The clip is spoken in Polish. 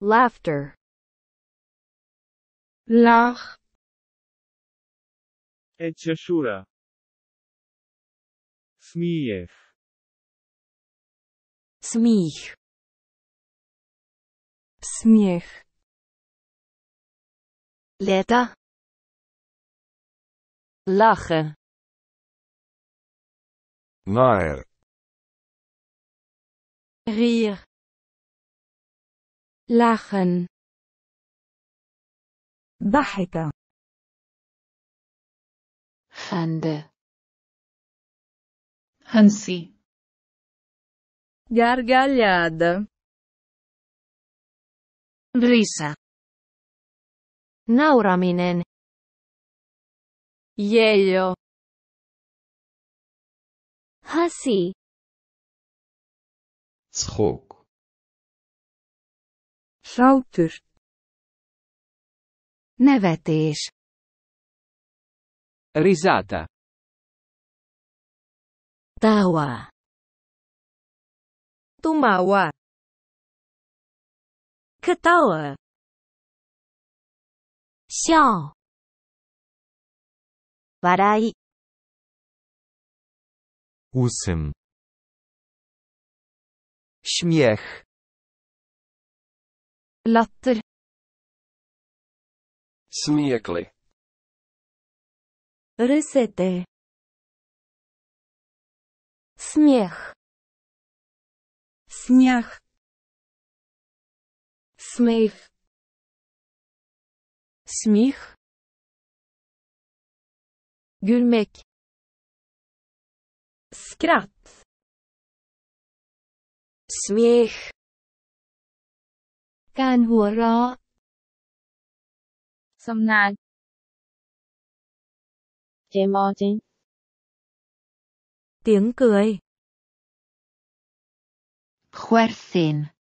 laughter lach Echa szura Smijech Smiich. Smiech Leta Lache. Nair Rir lachen ضحك خنده هنسي gargalhada risa nauraminen Yello. Hasi. Schok. Sátur. Nevetés. Risata. Tawa. Tumawa. Katawa. Xiao. Warai. Usym. Śmiech. Latter. Smeklig. Rysete. Смех. Снях. Смех. Смех. Gülmek. Skratt. Смех. การหัวเราะสำนัก เจมอจิน เสียงเกย์ขวร์ซิน